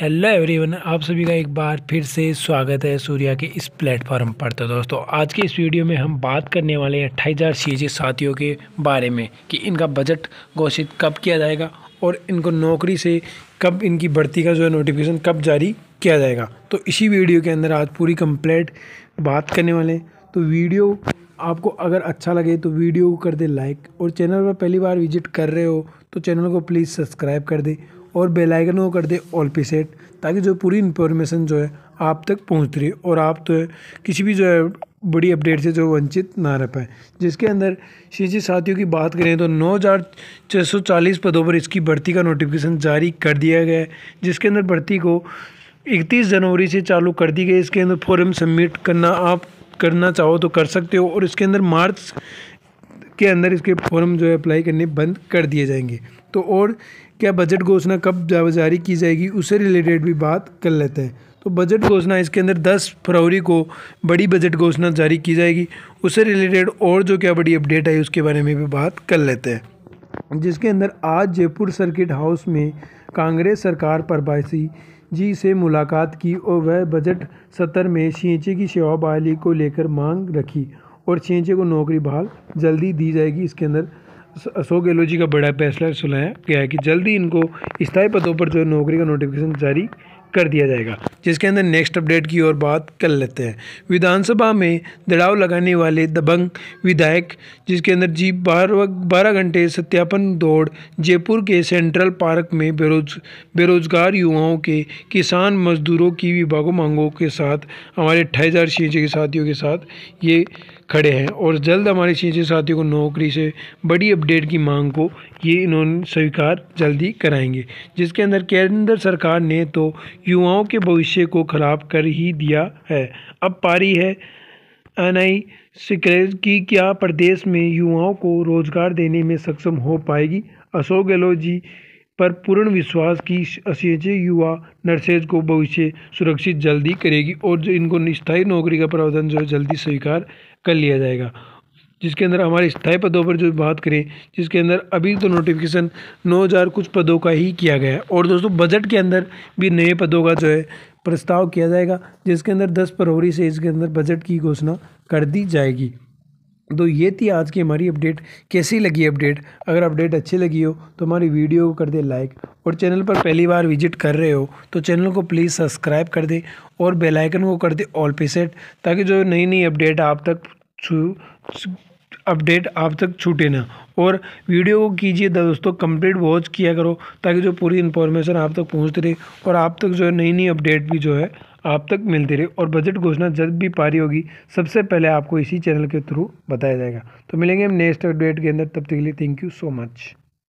hello everyone आप सभी का एक बार फिर से स्वागत है सूर्या के इस प्लेटफॉर्म पर तो दोस्तों आज के इस वीडियो में हम बात करने वाले हैं अट्ठाईस हज़ार सी साथियों के बारे में कि इनका बजट घोषित कब किया जाएगा और इनको नौकरी से कब इनकी भर्ती का जो है नोटिफिकेशन कब जारी किया जाएगा तो इसी वीडियो के अंदर आज पूरी कम्प्लीट बात करने वाले हैं तो वीडियो आपको अगर अच्छा लगे तो वीडियो को कर दे लाइक और चैनल पर पहली बार विजिट कर रहे हो तो चैनल को प्लीज़ सब्सक्राइब कर दे और बेल आइकन को कर दे ऑल पे सेट ताकि जो पूरी इन्फॉर्मेशन जो है आप तक पहुँच रहे और आप तो किसी भी जो है बड़ी अपडेट से जो वंचित ना रह पाए जिसके अंदर शिक्षित साथियों की बात करें तो नौ हज़ार छः सौ चालीस पदों पर इसकी भर्ती का नोटिफिकेशन जारी कर दिया गया है जिसके अंदर भर्ती को इकतीस जनवरी से चालू कर दी गई इसके अंदर फॉर्म सबमिट करना आप करना चाहो तो कर सकते हो और इसके अंदर मार्च के अंदर इसके फॉर्म जो है अप्लाई करने बंद कर दिए जाएंगे तो और क्या बजट घोषणा कब जारी की जाएगी उससे रिलेटेड भी बात कर लेते हैं तो बजट घोषणा इसके अंदर 10 फरवरी को बड़ी बजट घोषणा जारी की जाएगी उससे रिलेटेड और जो क्या बड़ी अपडेट आई उसके बारे में भी बात कर लेते हैं जिसके अंदर आज जयपुर सर्किट हाउस में कांग्रेस सरकार बासी जी से मुलाकात की और वह बजट सत्र में छींचे की सेवा बहाली को लेकर मांग रखी और छींचे को नौकरी बहाल जल्दी दी जाएगी इसके अंदर अशोक गहलोत जी का बड़ा फैसला सुनाया गया है कि जल्दी इनको स्थायी पदों पर जो है नौकरी का नोटिफिकेशन जारी कर दिया जाएगा जिसके अंदर नेक्स्ट अपडेट की और बात कर लेते हैं विधानसभा में दड़ाव लगाने वाले दबंग विधायक जिसके अंदर जी बारह बारह घंटे सत्यापन दौड़ जयपुर के सेंट्रल पार्क में बेरोज बेरोजगार युवाओं के किसान मजदूरों की विभागों मांगों के साथ हमारे अट्ठाईस हज़ार के साथियों के साथ ये खड़े हैं और जल्द हमारे सीनियर साथियों को नौकरी से बड़ी अपडेट की मांग को ये इन्होंने स्वीकार जल्दी कराएंगे जिसके अंदर केंद्र सरकार ने तो युवाओं के भविष्य को खराब कर ही दिया है अब पारी है आई सिक्रेज की क्या प्रदेश में युवाओं को रोजगार देने में सक्षम हो पाएगी अशोक गहलोत जी पर पूर्ण विश्वास की असेज युवा नर्सेज को भविष्य सुरक्षित जल्दी करेगी और जो इनको स्थायी नौकरी का प्रावधान जो है जल्दी स्वीकार कर लिया जाएगा जिसके अंदर हमारे स्थायी पदों पर जो बात करें जिसके अंदर अभी तो नोटिफिकेशन 9000 कुछ पदों का ही किया गया है और दोस्तों बजट के अंदर भी नए पदों का जो है प्रस्ताव किया जाएगा जिसके अंदर 10 फरवरी से इसके अंदर बजट की घोषणा कर दी जाएगी तो ये थी आज की हमारी अपडेट कैसी लगी अपडेट अगर अपडेट अच्छी लगी हो तो हमारी वीडियो को कर दे लाइक और चैनल पर पहली बार विजिट कर रहे हो तो चैनल को प्लीज़ सब्सक्राइब कर दे और बेल आइकन को कर दे ऑल पे सेट ताकि जो नई नई अपडेट आप तक अपडेट आप तक छूटे ना और वीडियो को कीजिए दोस्तों कंप्लीट वॉच किया करो ताकि जो पूरी इन्फॉर्मेशन आप तक पहुँचती रहे और आप तक जो है नई नई अपडेट भी जो है आप तक मिलती रहे और बजट घोषणा जब भी पारी होगी सबसे पहले आपको इसी चैनल के थ्रू बताया जाएगा तो मिलेंगे हम नेक्स्ट अपडेट के अंदर तब तक के लिए थैंक यू सो मच